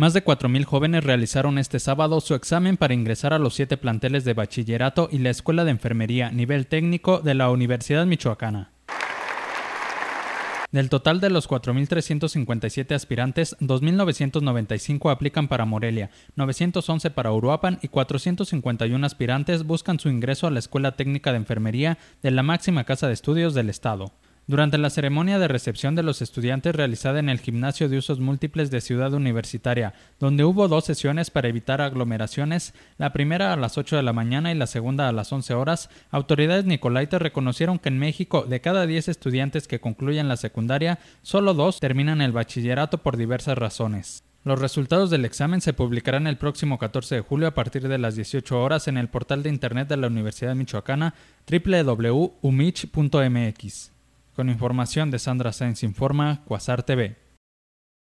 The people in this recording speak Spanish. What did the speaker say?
Más de 4.000 jóvenes realizaron este sábado su examen para ingresar a los siete planteles de bachillerato y la Escuela de Enfermería Nivel Técnico de la Universidad Michoacana. Del total de los 4.357 aspirantes, 2.995 aplican para Morelia, 911 para Uruapan y 451 aspirantes buscan su ingreso a la Escuela Técnica de Enfermería de la máxima casa de estudios del Estado. Durante la ceremonia de recepción de los estudiantes realizada en el gimnasio de usos múltiples de Ciudad Universitaria, donde hubo dos sesiones para evitar aglomeraciones, la primera a las 8 de la mañana y la segunda a las 11 horas, autoridades nicolaitas reconocieron que en México de cada 10 estudiantes que concluyen la secundaria, solo dos terminan el bachillerato por diversas razones. Los resultados del examen se publicarán el próximo 14 de julio a partir de las 18 horas en el portal de internet de la Universidad Michoacana www.umich.mx. Con información de Sandra Sainz Informa, Quasar TV.